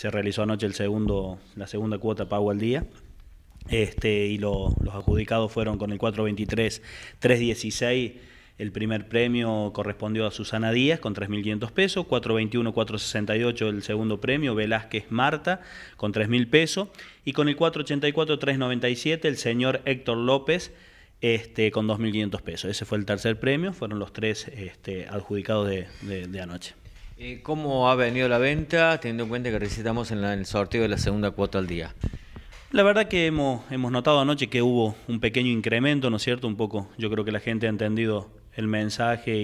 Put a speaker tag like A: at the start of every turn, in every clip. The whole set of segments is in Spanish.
A: se realizó anoche el segundo, la segunda cuota pago al día. Este, y los adjudicados fueron con el 423, 316. El primer premio correspondió a Susana Díaz con 3.500 pesos, 421, 468 el segundo premio, Velázquez Marta con 3.000 pesos y con el 484, 397 el señor Héctor López este, con 2.500 pesos. Ese fue el tercer premio, fueron los tres este,
B: adjudicados de anoche. Eh, ¿Cómo ha venido la venta, teniendo en cuenta que recitamos en, en el sorteo de la segunda cuota al día? La verdad que hemos, hemos notado anoche que
A: hubo un pequeño incremento, ¿no es cierto? Un poco, yo creo que la gente ha entendido el mensaje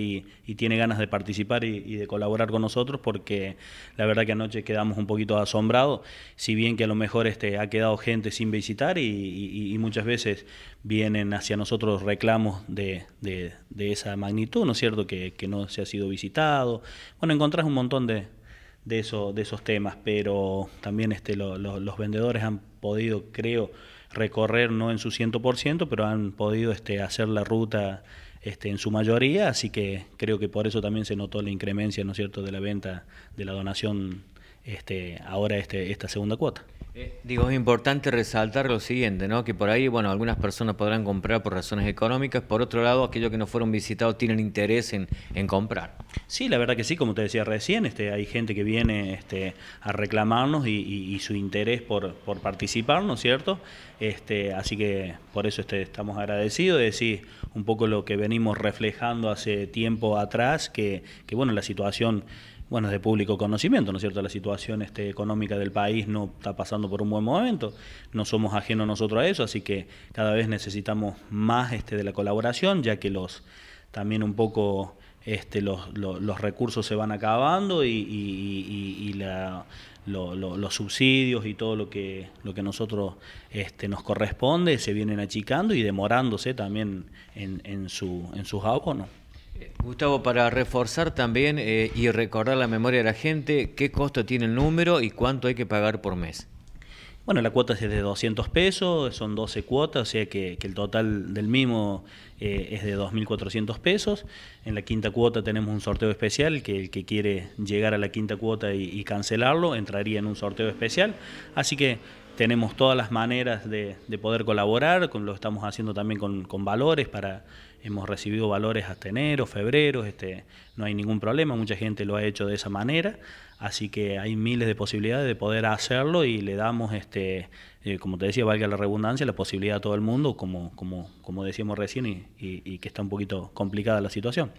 A: y, tiene ganas de participar y, de colaborar con nosotros porque la verdad que anoche quedamos un poquito asombrados, si bien que a lo mejor este, ha quedado gente sin visitar y, muchas veces vienen hacia nosotros reclamos de, esa magnitud, ¿no es cierto?, que, no se ha sido visitado. Bueno, encontrás un montón de, eso, de esos temas, pero también este, los vendedores han podido, creo, recorrer, no en su 100%, pero han podido este, hacer la ruta este, en su mayoría, así que creo que por eso también se notó la incremencia, ¿no es cierto?, de la venta, de la donación este,
B: ahora este, esta segunda cuota digo, es importante resaltar lo siguiente, ¿no? Que por ahí, bueno, algunas personas podrán comprar por razones económicas, por otro lado, aquellos que no fueron visitados tienen interés en, comprar. Sí, la verdad que sí, como te decía recién, este, hay gente que viene este, a reclamarnos
A: y, su interés por, por, participar, ¿no es cierto? Este, así que por eso este, estamos agradecidos, es decir, un poco lo que venimos reflejando hace tiempo atrás, que, que bueno, la situación bueno, es de público conocimiento, ¿no es cierto? La situación este, económica del país no está pasando por un buen momento, no somos ajenos nosotros a eso, así que cada vez necesitamos más este, de la colaboración, ya que los también un poco este, los, recursos se van acabando y, los subsidios y todo lo que, lo que nosotros este, nos corresponde se vienen
B: achicando y demorándose también en, su, en sus abonos. Gustavo, para reforzar también eh, y recordar la memoria de la gente, ¿qué costo tiene el número y cuánto hay que pagar por mes? Bueno, la cuota es de 200 pesos, son 12 cuotas, o sea
A: que, el total del mismo eh, es de 2.400 pesos. En la quinta cuota tenemos un sorteo especial, que el que quiere llegar a la quinta cuota y, y cancelarlo entraría en un sorteo especial. Así que tenemos todas las maneras de, poder colaborar, con, lo estamos haciendo también con, valores, para, hemos recibido valores hasta enero, febrero, este, no hay ningún problema, mucha gente lo ha hecho de esa manera, así que hay miles de posibilidades de poder hacerlo y le damos, este, eh, como te decía, valga la redundancia, la posibilidad a todo el mundo, como, decíamos recién, y que está un poquito complicada la situación.